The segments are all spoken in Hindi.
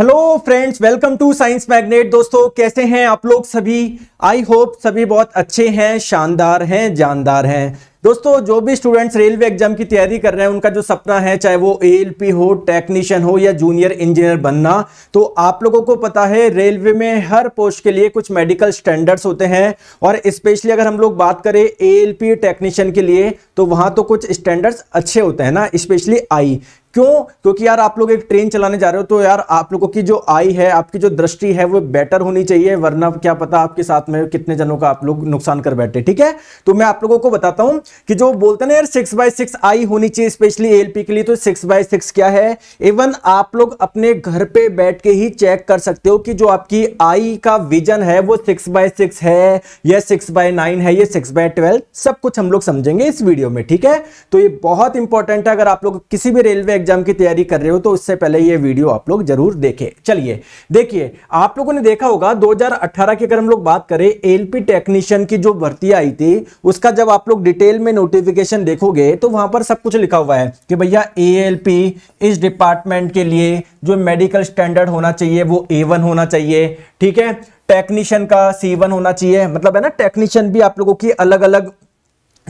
hello friends welcome to science magnet दोस्तों कैसे हैं आप लोग सभी आई होप सभी बहुत अच्छे हैं शानदार हैं जानदार हैं दोस्तों जो भी स्टूडेंट्स रेलवे एग्जाम की तैयारी कर रहे हैं उनका जो सपना है चाहे वो एएलपी हो टेक्नीशियन हो या जूनियर इंजीनियर बनना तो आप लोगों को पता है रेलवे में हर पोस्ट के लिए कुछ मेडिकल स्टैंडर्ड्स होते हैं और स्पेशली अगर हम लोग बात करें एएलपी टेक्नीशियन के लिए तो वहाँ तो कुछ स्टैंडर्ड्स अच्छे होते हैं ना स्पेशली आई क्यों क्योंकि यार आप लोग एक ट्रेन चलाने जा रहे हो तो यार आप लोगों की जो आई है आपकी जो दृष्टि है वो बेटर होनी चाहिए वरना क्या पता आपके साथ में कितने जनों का आप लोग नुकसान कर बैठे ठीक है तो मैं आप लोगों को बताता हूं कि जो बोलते ना यार सिक्स बाय सिक्स आई होनी चाहिए स्पेशली एलपी के लिए तो सिक्स बाय सिक्स क्या है इवन आप लोग अपने घर पे बैठ के ही चेक कर सकते हो कि जो आपकी आई का विजन है वो सिक्स बाय सिक्स है या सिक्स बाय नाइन है या सिक्स बाय ट्वेल्व सब कुछ हम लोग समझेंगे इस वीडियो में ठीक है तो ये बहुत इंपॉर्टेंट है अगर आप लोग किसी भी रेलवे एग्जाम की तैयारी कर रहे हो तो उससे पहले ये वीडियो आप लोग जरूर देखें चलिए देखिए आप लोगों ने देखा होगा 2018 की अगर हम लोग बात करें एलपी टेक्नीशियन की जो भर्ती आई थी उसका जब आप लोग डिटेल में नोटिफिकेशन देखोगे तो वहां पर सब कुछ लिखा हुआ है कि भैया एएलपी इस डिपार्टमेंट के लिए जो मेडिकल स्टैंडर्ड होना चाहिए वो ए होना चाहिए ठीक है टेक्नीशियन का सी होना चाहिए मतलब है ना टेक्नीशियन भी आप लोगों की अलग अलग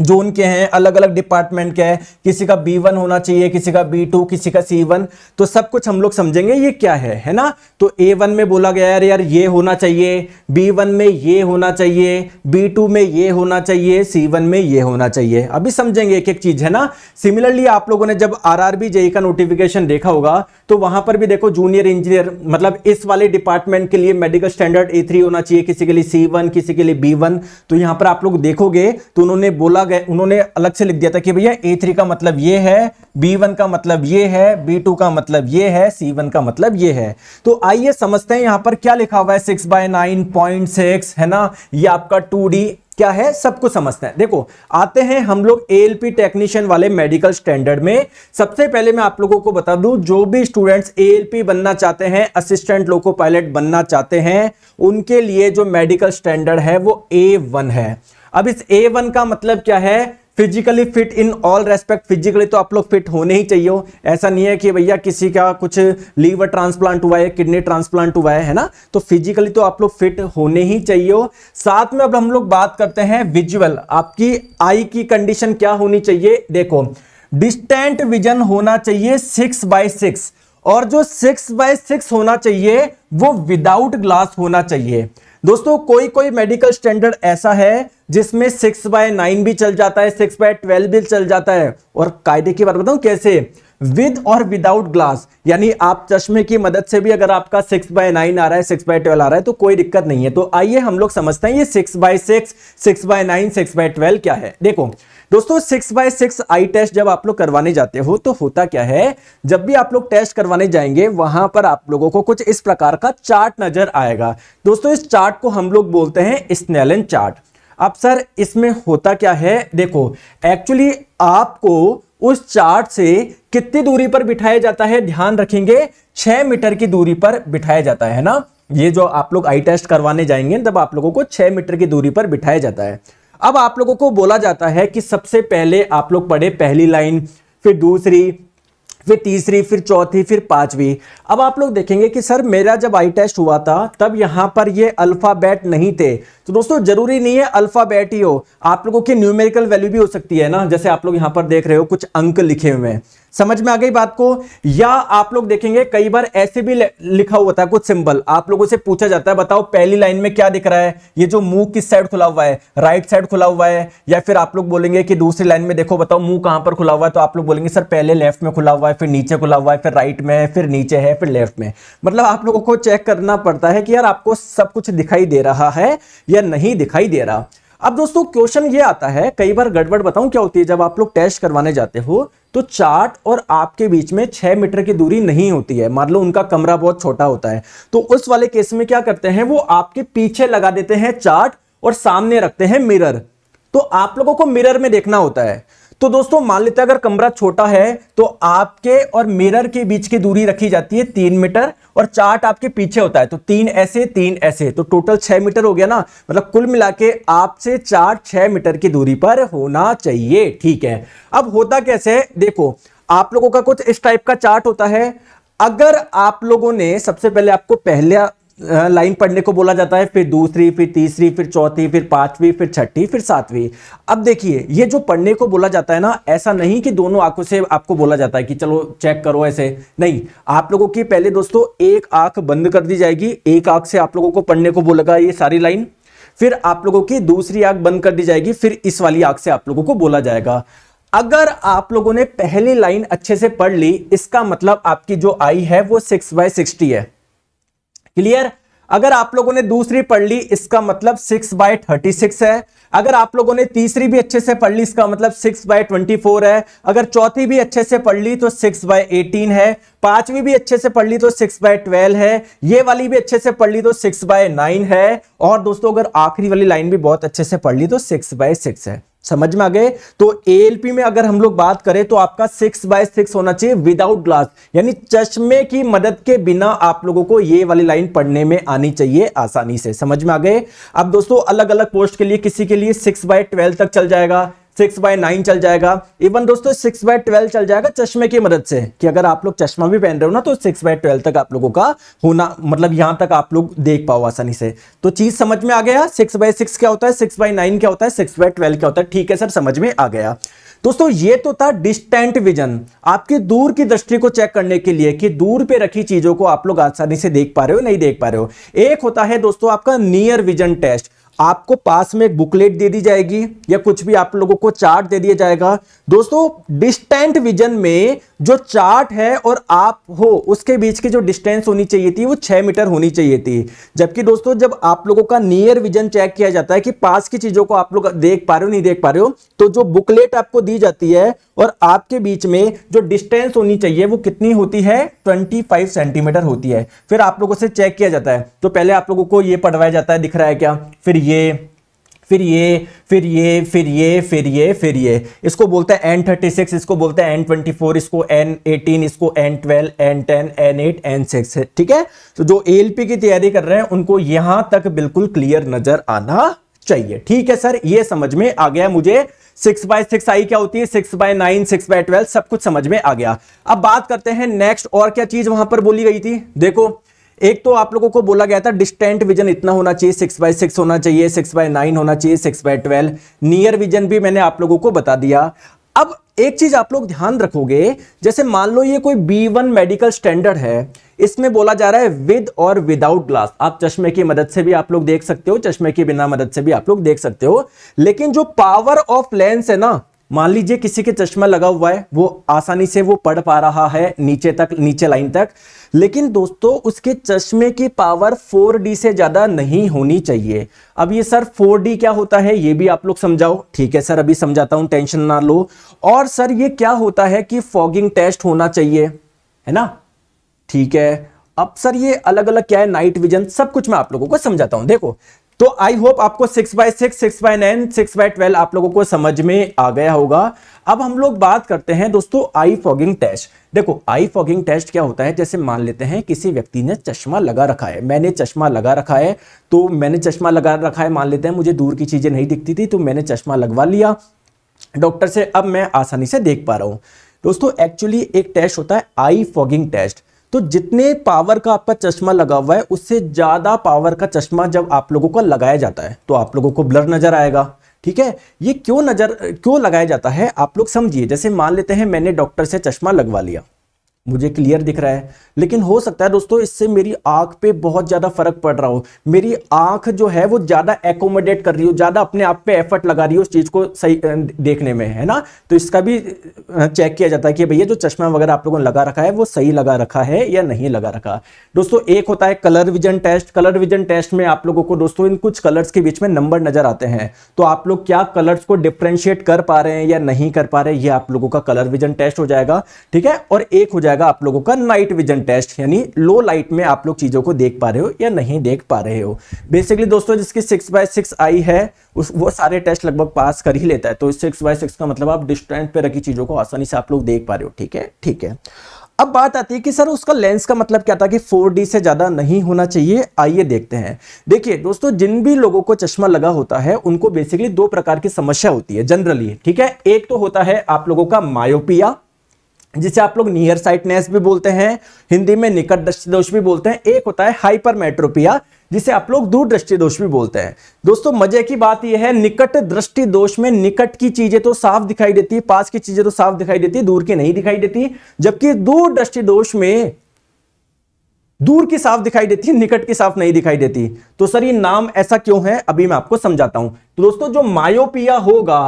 जोन के हैं अलग अलग डिपार्टमेंट के हैं किसी का बी वन होना चाहिए किसी का बी टू किसी का सी वन तो सब कुछ हम लोग समझेंगे ये क्या है है ना तो ए वन में बोला गया यार यार ये होना चाहिए बी वन में ये होना चाहिए बी टू में ये होना चाहिए सी वन में ये होना चाहिए अभी समझेंगे एक एक चीज़ है ना सिमिलरली आप लोगों ने जब आर आर बी जेई का नोटिफिकेशन देखा होगा तो वहां पर भी देखो जूनियर इंजीनियर मतलब इस वाले डिपार्टमेंट के लिए मेडिकल स्टैंडर्ड ए थ्री होना चाहिए किसी के लिए सी वन किसी के लिए बी वन तो यहाँ पर आप लोग देखोगे तो उन्होंने बोला अलग है उन्होंने अलग से लिख दिया था कि भैया ए थ्री का मतलब ये है बी वन का मतलब ये है बी टू का मतलब ये है सी वन का मतलब ये है तो आइए समझते हैं यहां पर क्या लिखा हुआ है six by nine point six है ना ये आपका टू डी क्या है सब कुछ समझते हैं देखो आते हैं हम लोग एएलपी टेक्नीशियन वाले मेडिकल स्टैंडर्ड में सबसे पहले मैं आप लोगों को बता दूं जो भी स्टूडेंट्स एएलपी बनना चाहते हैं असिस्टेंट लोको पायलट बनना चाहते हैं उनके लिए जो मेडिकल स्टैंडर्ड है वो ए वन है अब इस ए वन का मतलब क्या है physically fit in all respect physically तो आप लोग फिट होने ही चाहिए हो ऐसा नहीं है कि भैया किसी का कुछ लीवर ट्रांसप्लांट हुआ है किडनी ट्रांसप्लांट हुआ है है ना तो फिजिकली तो आप लोग फिट होने ही चाहिए हो साथ में अब हम लोग बात करते हैं विजुअल आपकी आई की कंडीशन क्या होनी चाहिए देखो डिस्टेंट विजन होना चाहिए सिक्स बाय सिक्स और जो सिक्स बाय सिक्स होना चाहिए वो विदाउट ग्लास होना चाहिए दोस्तों कोई कोई मेडिकल स्टैंडर्ड ऐसा है जिसमें सिक्स बाय नाइन भी चल जाता है सिक्स बाय ट्वेल्व भी चल जाता है और कायदे की बात बताऊं कैसे विद और विदाउट ग्लास यानी आप चश्मे की मदद से भी अगर आपका सिक्स बाय नाइन आ रहा है सिक्स बाय ट्वेल्व आ रहा है तो कोई दिक्कत नहीं है तो आइए हम लोग समझते हैं ये six by six six by nine six by twelve क्या है देखो दोस्तों six by six eye test जब आप लोग करवाने जाते हो तो होता क्या है जब भी आप लोग टेस्ट करवाने जाएंगे वहां पर आप लोगों को कुछ इस प्रकार का चार्ट नजर आएगा दोस्तों इस चार्ट को हम लोग बोलते हैं स्नेलन चार्ट अब सर इसमें होता क्या है देखो एक्चुअली आपको उस चार्ट से कितनी दूरी पर बिठाया जाता है ध्यान रखेंगे छह मीटर की दूरी पर बिठाया जाता है ना ये जो आप लोग आई टेस्ट करवाने जाएंगे तब आप लोगों को छह मीटर की दूरी पर बिठाया जाता है अब आप लोगों को बोला जाता है कि सबसे पहले आप लोग पढ़े पहली लाइन फिर दूसरी फिर तीसरी फिर चौथी फिर पांचवी अब आप लोग देखेंगे कि सर मेरा जब आई टेस्ट हुआ था तब यहाँ पर ये अल्फ़ाबेट नहीं थे तो दोस्तों जरूरी नहीं है अल्फ़ाबेट ही हो आप लोगों की न्यूमेरिकल वैल्यू भी हो सकती है ना जैसे आप लोग यहाँ पर देख रहे हो कुछ अंक लिखे हुए हैं समझ में आ गई बात को या आप लोग देखेंगे कई बार ऐसे भी लिखा हुआ था कुछ सिंबल आप लोगों से पूछा जाता है बताओ पहली लाइन में क्या दिख रहा है ये जो मुंह किस साइड खुला हुआ है राइट साइड खुला हुआ है या फिर आप लोग बोलेंगे कि दूसरी लाइन में देखो बताओ मुंह कहां पर खुला हुआ है तो आप लोग बोलेंगे सर पहले लेफ्ट में खुला हुआ है फिर नीचे खुला हुआ है फिर राइट में है फिर नीचे है फिर लेफ्ट में मतलब आप लोगों को चेक करना पड़ता है कि यार आपको सब कुछ दिखाई दे रहा है या नहीं दिखाई दे रहा अब दोस्तों क्वेश्चन ये आता है कई बार गड़बड़ बताऊं क्या होती है जब आप लोग टेस्ट करवाने जाते हो तो चार्ट और आपके बीच में छह मीटर की दूरी नहीं होती है मान लो उनका कमरा बहुत छोटा होता है तो उस वाले केस में क्या करते हैं वो आपके पीछे लगा देते हैं चार्ट और सामने रखते हैं मिरर तो आप लोगों को मिरर में देखना होता है तो दोस्तों मान लेते हैं अगर कमरा छोटा है तो आपके और मिरर के बीच की दूरी रखी जाती है तीन मीटर और चार्ट आपके पीछे होता है तो तीन ऐसे तीन ऐसे तो टोटल छह मीटर हो गया ना मतलब कुल मिला के आपसे चार्ट छह मीटर की दूरी पर होना चाहिए ठीक है अब होता कैसे देखो आप लोगों का कुछ इस टाइप का चार्ट होता है अगर आप लोगों ने सबसे पहले आपको पहला लाइन पढ़ने को बोला जाता है फिर दूसरी फिर तीसरी फिर चौथी फिर पांचवी फिर छठी फिर सातवीं अब देखिए ये जो पढ़ने को बोला जाता है ना ऐसा नहीं कि दोनों आंखों से आपको बोला जाता है कि चलो चेक करो ऐसे नहीं आप लोगों की पहले दोस्तों एक आंख बंद कर दी जाएगी एक आंख से आप लोगों को पढ़ने को बोलेगा ये सारी लाइन फिर आप लोगों की दूसरी आंख बंद कर दी जाएगी फिर इस वाली आंख से आप लोगों को बोला जाएगा अगर आप लोगों ने पहली लाइन अच्छे से पढ़ ली इसका मतलब आपकी जो आई है वो सिक्स बाय सिक्सटी है क्लियर अगर आप लोगों ने दूसरी पढ़ ली इसका मतलब सिक्स बाय थर्टी सिक्स है अगर आप लोगों ने तीसरी भी अच्छे से पढ़ ली इसका मतलब सिक्स बाय ट्वेंटी फोर है अगर चौथी भी अच्छे से पढ़ ली तो सिक्स बाय एटीन है पांचवी भी अच्छे से पढ़ ली तो सिक्स बाय ट्वेल्व है ये वाली भी अच्छे से पढ़ ली तो सिक्स बाय नाइन है और दोस्तों अगर आखिरी वाली लाइन भी बहुत अच्छे से पढ़ ली तो सिक्स बाय सिक्स है समझ में आ गए तो एएलपी में अगर हम लोग बात करें तो आपका सिक्स बाय सिक्स होना चाहिए विदाउट ग्लास यानी चश्मे की मदद के बिना आप लोगों को ये वाली लाइन पढ़ने में आनी चाहिए आसानी से समझ में आ गए अब दोस्तों अलग अलग पोस्ट के लिए किसी के लिए सिक्स बाय ट्वेल्व तक चल जाएगा सिक्स बाय नाइन चल जाएगा इवन दोस्तों सिक्स बाय ट्वेल्व चल जाएगा चश्मे की मदद से कि अगर आप लोग चश्मा भी पहन रहे हो ना तो सिक्स बाय ट्वेल्व तक आप लोगों का होना मतलब यहां तक आप लोग देख पाओ आसानी से तो चीज़ समझ में आ गया सिक्स बाय सिक्स क्या होता है सिक्स बाय नाइन क्या होता है सिक्स बाय ट्वेल्व क्या होता है ठीक है सर समझ में आ गया दोस्तों ये तो था डिस्टेंट विजन आपके दूर की दृष्टि को चेक करने के लिए कि दूर पे रखी चीजों को आप लोग आसानी से देख पा रहे हो नहीं देख पा रहे हो एक होता है दोस्तों आपका नियर विजन टेस्ट आपको पास में एक बुकलेट दे दी जाएगी या कुछ भी आप लोगों को चार्ट दे दिया जाएगा दोस्तों डिस्टेंट विजन में जो चार्ट है और आप हो उसके बीच की जो डिस्टेंस होनी चाहिए थी वो छह मीटर होनी चाहिए थी जबकि दोस्तों जब आप लोगों का नियर विजन चेक किया जाता है कि पास की चीज़ों को आप लोग देख पा रहे हो नहीं देख पा रहे हो तो जो बुकलेट आपको दी जाती है और आपके बीच में जो डिस्टेंस होनी चाहिए वो कितनी होती है 25 सेंटीमीटर होती है फिर आप लोगों से चेक किया जाता है तो पहले आप लोगों को ये पढ़वाया जाता है दिख रहा है क्या फिर ये फिर ये फिर ये फिर ये फिर ये फिर ये इसको बोलते हैं एन थर्टी सिक्स इसको बोलते हैं एन ट्वेंटी फोर इसको एन एटीन इसको N twelve N ten N eight N six ठीक है तो जो पी की तैयारी कर रहे हैं उनको यहां तक बिल्कुल क्लियर नजर आना चाहिए ठीक है सर ये समझ में आ गया मुझे सिक्स बाय सिक्स आई क्या होती है six by nine six by twelve सब कुछ समझ में आ गया अब बात करते हैं नेक्स्ट और क्या चीज वहां पर बोली गई थी देखो एक तो आप लोगों को बोला गया था डिस्टेंट विजन इतना होना चाहिए सिक्स बाय सिक्स होना चाहिए सिक्स बाय नाइन होना चाहिए six by twelve near vision भी मैंने आप लोगों को बता दिया अब एक चीज आप लोग ध्यान रखोगे जैसे मान लो ये कोई बी वन मेडिकल स्टैंडर्ड है इसमें बोला जा रहा है विद और विदाउट ग्लास आप चश्मे की मदद से भी आप लोग देख सकते हो चश्मे की बिना मदद से भी आप लोग देख सकते हो लेकिन जो पावर ऑफ लेंस है ना मान लीजिए किसी के चश्मा लगा हुआ है वो आसानी से वो पढ़ पा रहा है नीचे तक नीचे लाइन तक लेकिन दोस्तों उसके चश्मे की पावर 4D से ज़्यादा नहीं होनी चाहिए अब ये सर 4D क्या होता है ये भी आप लोग समझाओ ठीक है सर अभी समझाता हूं टेंशन ना लो और सर ये क्या होता है कि फॉगिंग टेस्ट होना चाहिए है ना ठीक है अब सर ये अलग अलग क्या है नाइट विजन सब कुछ मैं आप लोगों को समझाता हूं देखो तो आई होप आपको six by six six by nine six by twelve आप लोगों को समझ में आ गया होगा अब हम लोग बात करते हैं दोस्तों आई फॉगिंग टेस्ट देखो आई फॉगिंग टेस्ट क्या होता है जैसे मान लेते हैं किसी व्यक्ति ने चश्मा लगा रखा है मैंने चश्मा लगा रखा है तो मैंने चश्मा लगा रखा है मान लेते हैं मुझे दूर की चीज़ें नहीं दिखती थी तो मैंने चश्मा लगवा लिया डॉक्टर से अब मैं आसानी से देख पा रहा हूँ दोस्तों एक्चुअली एक टेस्ट होता है आई फॉगिंग टेस्ट तो जितने पावर का आपका चश्मा लगा हुआ है उससे ज़्यादा पावर का चश्मा जब आप लोगों का लगाया जाता है तो आप लोगों को ब्लर नज़र आएगा ठीक है ये क्यों नज़र क्यों लगाया जाता है आप लोग समझिए जैसे मान लेते हैं मैंने डॉक्टर से चश्मा लगवा लिया मुझे क्लियर दिख रहा है लेकिन हो सकता है दोस्तों इससे मेरी आंख पे बहुत ज़्यादा फर्क पड़ रहा हो मेरी आंख जो है वो ज़्यादा एकोमोडेट कर रही हो ज़्यादा अपने आप पे एफर्ट लगा रही हो उस चीज़ को सही देखने में है ना तो इसका भी चेक किया जाता है कि भैया जो चश्मा वगैरह आप लोगों ने लगा रखा है वो सही लगा रखा है या नहीं लगा रखा दोस्तों एक होता है colour vision test colour vision test में आप लोगों को दोस्तों इन कुछ कलर्स के बीच में नंबर नज़र आते हैं तो आप लोग क्या कलर्स को डिफ्रेंशिएट कर पा रहे हैं या नहीं कर पा रहे ये आप लोगों का कलर विजन टेस्ट हो जाएगा ठीक है और एक हो जाएगा जाएगा आप लोगों का नाइट विजन टेस्ट यानी लो लाइट में आप लोग चीज़ों को देख पा रहे हो या नहीं देख पा रहे हो बेसिकली दोस्तों जिसकी सिक्स बाय सिक्स आई है उस वो सारे टेस्ट लगभग पास कर ही लेता है तो सिक्स बाय सिक्स का मतलब आप डिस्टेंस पे रखी चीज़ों को आसानी से आप लोग देख पा रहे हो ठीक है ठीक है अब बात आती है कि सर उसका लेंस का मतलब क्या था कि 4D से ज़्यादा नहीं होना चाहिए आइए देखते हैं देखिए दोस्तों जिन भी लोगों को चश्मा लगा होता है उनको बेसिकली दो प्रकार की समस्या होती है जनरली ठीक है एक तो होता है आप लोगों का मायोपिया जिसे आप लोग नियर साइटनेस भी बोलते हैं हिंदी में निकट दृष्टि दोष भी बोलते हैं एक होता है हाइपरमेट्रोपिया जिसे आप लोग दूर दृष्टि दोष भी बोलते हैं दोस्तों मजे की बात यह है निकट दृष्टि दोष में निकट की चीजें तो साफ दिखाई देती है पास की चीजें तो साफ दिखाई देती है दूर की नहीं दिखाई देती जबकि दूर दृष्टि दोष में दूर की साफ दिखाई देती है निकट की साफ नहीं दिखाई देती तो सर ये नाम ऐसा क्यों है अभी मैं आपको समझाता हूं तो दोस्तों जो मायोपिया होगा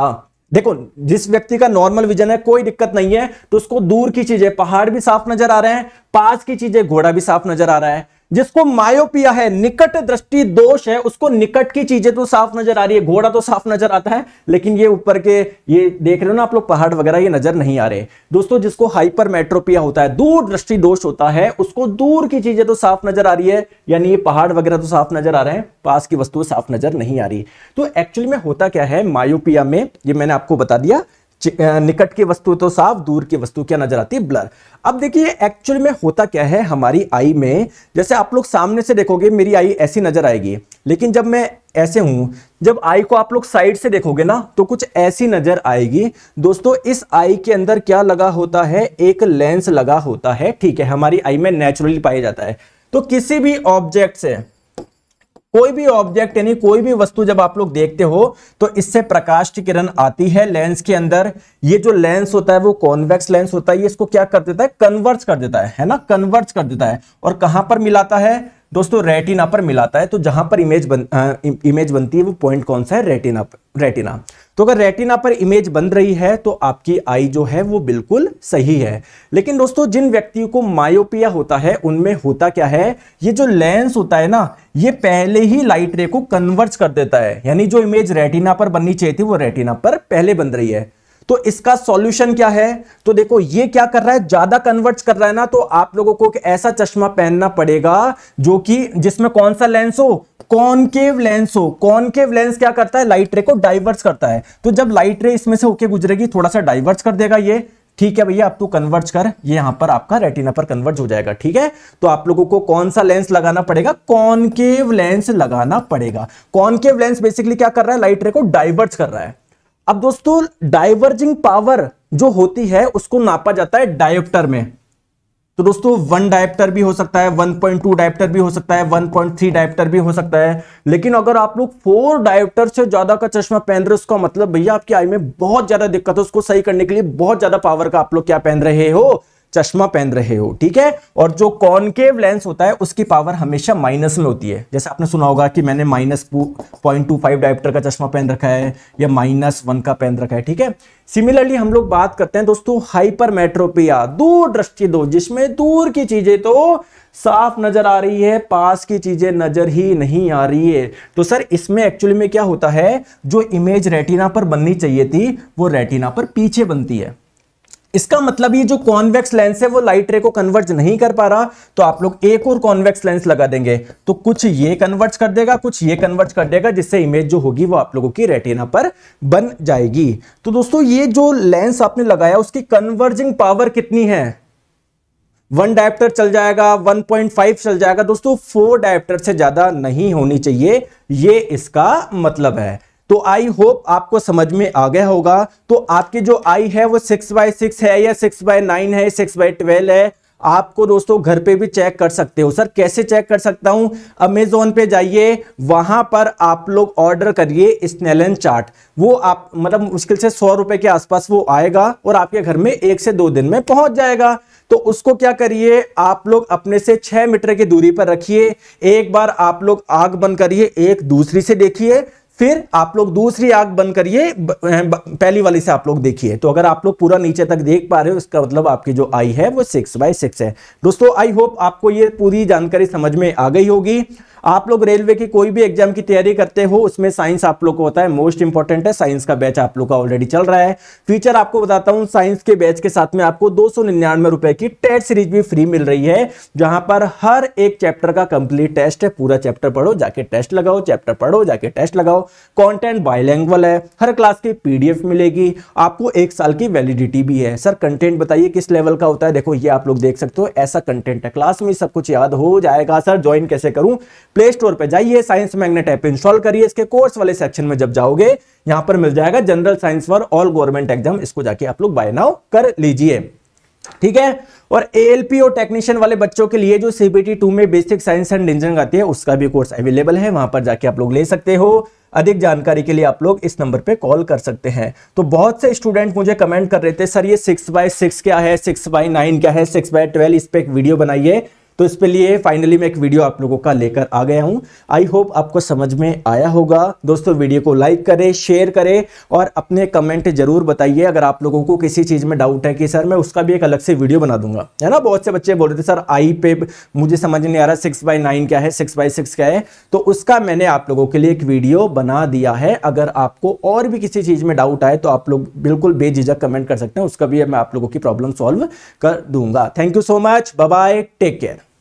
देखो जिस व्यक्ति का नॉर्मल विजन है कोई दिक्कत नहीं है तो उसको दूर की चीजें पहाड़ भी साफ नजर आ रहे हैं पास की चीजें घोड़ा भी साफ नजर आ रहा है जिसको मायोपिया है निकट दृष्टि दोष है उसको निकट की चीजें तो साफ नजर आ रही है घोड़ा तो साफ नजर आता है लेकिन ये ऊपर के ये देख रहे हो ना आप लोग पहाड़ वगैरह ये नजर नहीं आ रहे दोस्तों जिसको हाइपर मेट्रोपिया होता है दूर दृष्टि दोष होता है उसको दूर की चीजें तो साफ नजर आ रही है यानी ये पहाड़ वगैरह तो साफ नजर आ रहे हैं पास की वस्तुएं साफ नजर नहीं आ रही तो एक्चुअली में होता क्या है मायोपिया में ये मैंने आपको बता दिया निकट की वस्तु तो साफ दूर की वस्तु क्या नजर आती है ब्लर अब देखिए एक्चुअल में होता क्या है हमारी आई में जैसे आप लोग सामने से देखोगे मेरी आई ऐसी नजर आएगी लेकिन जब मैं ऐसे हूँ जब आई को आप लोग साइड से देखोगे ना तो कुछ ऐसी नजर आएगी दोस्तों इस आई के अंदर क्या लगा होता है एक लेंस लगा होता है ठीक है हमारी आई में नेचुरली पाया जाता है तो किसी भी ऑब्जेक्ट से कोई भी ऑब्जेक्ट यानी कोई भी वस्तु जब आप लोग देखते हो तो इससे प्रकाश की किरण आती है लेंस के अंदर ये जो लेंस होता है वो कॉन्वेक्स लेंस होता है ये इसको क्या कर देता है कन्वर्ट कर देता है है ना कन्वर्ट कर देता है और कहां पर मिलाता है दोस्तों रेटिना पर मिलाता है तो जहां पर इमेज बन आ, इमेज बनती है वो पॉइंट कौन सा है रेटिना पर रेटिना तो अगर रेटिना पर इमेज बन रही है तो आपकी आई जो है वो बिल्कुल सही है लेकिन दोस्तों जिन व्यक्तियों को मायोपिया होता है उनमें होता क्या है ये जो लेंस होता है ना ये पहले ही लाइट रे को कन्वर्ट कर देता है यानी जो इमेज रेटिना पर बननी चाहिए थी वो रेटिना पर पहले बन रही है तो इसका सॉल्यूशन क्या है तो देखो ये क्या कर रहा है ज्यादा कन्वर्ट कर रहा है ना तो आप लोगों को ऐसा चश्मा पहनना पड़ेगा जो कि जिसमें कौन सा लेंस हो कॉनकेव लेंस हो कॉनकेव लेंस क्या करता है लाइट रे को डाइवर्स करता है तो जब लाइट रे इसमें से होके गुजरेगी थोड़ा सा डाइवर्स कर देगा ये ठीक है भैया आप तो कन्वर्ट कर ये यहां पर आपका रेटिना पर कन्वर्ट हो जाएगा ठीक है तो आप लोगों को कौन सा लेंस लगाना पड़ेगा कॉनकेव लेंस लगाना पड़ेगा कॉनकेव लेंस बेसिकली क्या कर रहा है लाइट रे को डाइवर्ट कर रहा है अब दोस्तों डाइवर्जिंग पावर जो होती है उसको नापा जाता है डायोप्टर में तो दोस्तों वन डायप्टर भी हो सकता है 1.2 डायप्टर भी हो सकता है 1.3 डायप्टर भी हो सकता है लेकिन अगर आप लोग फोर डायप्टर से ज्यादा का चश्मा पहन रहे हो उसका मतलब भैया आपकी आई में बहुत ज्यादा दिक्कत है उसको सही करने के लिए बहुत ज्यादा पावर का आप लोग क्या पहन रहे हो चश्मा पहन रहे हो ठीक है और जो कॉनकेव लेंस होता है उसकी पावर हमेशा माइनस में होती है जैसे आपने सुना होगा कि मैंने minus point two five dioptre का चश्मा पहन रखा है या माइनस वन का पहन रखा है ठीक है सिमिलरली हम लोग बात करते हैं दोस्तों हाइपरमेट्रोपिया दूर दृष्टि दो जिसमें दूर की चीजें तो साफ नजर आ रही है पास की चीजें नजर ही नहीं आ रही है तो सर इसमें एक्चुअली में क्या होता है जो इमेज रेटिना पर बननी चाहिए थी वो रेटिना पर पीछे बनती है इसका मतलब ये जो कॉन्वेक्स लेंस है वो लाइट रे को कन्वर्ज नहीं कर पा रहा तो आप लोग एक और कॉन्वेक्स लेंस लगा देंगे तो कुछ ये कन्वर्ज कर देगा कुछ ये कन्वर्ज कर देगा जिससे इमेज जो होगी वो आप लोगों की रेटिना पर बन जाएगी तो दोस्तों ये जो लेंस आपने लगाया उसकी कन्वर्जिंग पावर कितनी है वन डायप्टर चल जाएगा फाइव चल जाएगा दोस्तों फोर डायप्टर से ज्यादा नहीं होनी चाहिए ये इसका मतलब है तो आई होप आपको समझ में आ गया होगा तो आपके जो आई है वो सिक्स बाय सिक्स है या सिक्स बाय नाइन है सिक्स बाय ट्वेल्व है आपको दोस्तों घर पे भी चेक कर सकते हो सर कैसे चेक कर सकता हूं अमेजोन पे जाइए वहां पर आप लोग ऑर्डर करिए स्नेलन चार्ट वो आप मतलब मुश्किल से सौ रुपए के आसपास वो आएगा और आपके घर में एक से दो दिन में पहुंच जाएगा तो उसको क्या करिए आप लोग अपने से छह मीटर की दूरी पर रखिए एक बार आप लोग आग बंद करिए एक दूसरी से देखिए फिर आप लोग दूसरी आग बंद करिए पहली वाली से आप लोग देखिए तो अगर आप लोग पूरा नीचे तक देख पा रहे हो इसका मतलब आपकी जो आई है वो सिक्स बाई सिक्स है दोस्तों आई होप आपको ये पूरी जानकारी समझ में आ गई होगी आप लोग रेलवे की कोई भी एग्जाम की तैयारी करते हो उसमें साइंस आप लोग को होता है मोस्ट इंपॉर्टेंट है साइंस का बैच आप लोग का ऑलरेडी चल रहा है फीचर आपको बताता हूँ साइंस के बैच के साथ में आपको दो रुपए की टेस्ट सीरीज भी फ्री मिल रही है जहां पर हर एक चैप्टर का कंप्लीट टेस्ट है पूरा चैप्टर पढ़ो जाके टेस्ट लगाओ चैप्टर पढ़ो जाके टेस्ट लगाओ कंटेंट बायलैंग्वल है हर क्लास की पीडीएफ मिलेगी आपको एक साल की वैलिडिटी भी है सर कंटेंट बताइए किस लेवल का होता है देखो ये आप लोग देख सकते हो ऐसा कंटेंट है क्लास में सब कुछ याद हो जाएगा सर ज्वाइन कैसे करूं प्ले स्टोर पर जाइए साइंस मैग्नेट ऐप इंस्टॉल करिए इसके कोर्स वाले सेक्शन में जब जाओगे यहां पर मिल जाएगा general science for all government exam इसको जाके आप लोग बाय नाउ कर लीजिए ठीक है और एएलपी और टेक्नीशियन वाले बच्चों के लिए जो सीबीटी टू में बेसिक साइंस एंड इंजीनियरिंग आती है उसका भी कोर्स अवेलेबल है वहां पर जाके आप लोग ले सकते हो अधिक जानकारी के लिए आप लोग इस नंबर पे कॉल कर सकते हैं तो बहुत से स्टूडेंट मुझे कमेंट कर रहे थे सर ये सिक्स बाय सिक्स क्या है सिक्स बाय नाइन क्या है सिक्स बाय ट्वेल्व इस पर एक वीडियो बनाइए तो इस पे लिए फाइनली मैं एक वीडियो आप लोगों का लेकर आ गया हूँ आई होप आपको समझ में आया होगा दोस्तों वीडियो को लाइक करें शेयर करें और अपने कमेंट जरूर बताइए अगर आप लोगों को किसी चीज़ में डाउट है कि सर मैं उसका भी एक अलग से वीडियो बना दूंगा है ना बहुत से बच्चे बोल रहे थे सर आई पे मुझे समझ नहीं आ रहा सिक्स बाई नाइन क्या है सिक्स बाई सिक्स क्या है तो उसका मैंने आप लोगों के लिए एक वीडियो बना दिया है अगर आपको और भी किसी चीज़ में डाउट आए तो आप लोग बिल्कुल बेझिझक कमेंट कर सकते हैं उसका भी मैं आप लोगों की प्रॉब्लम सॉल्व कर दूंगा thank you so much bye take care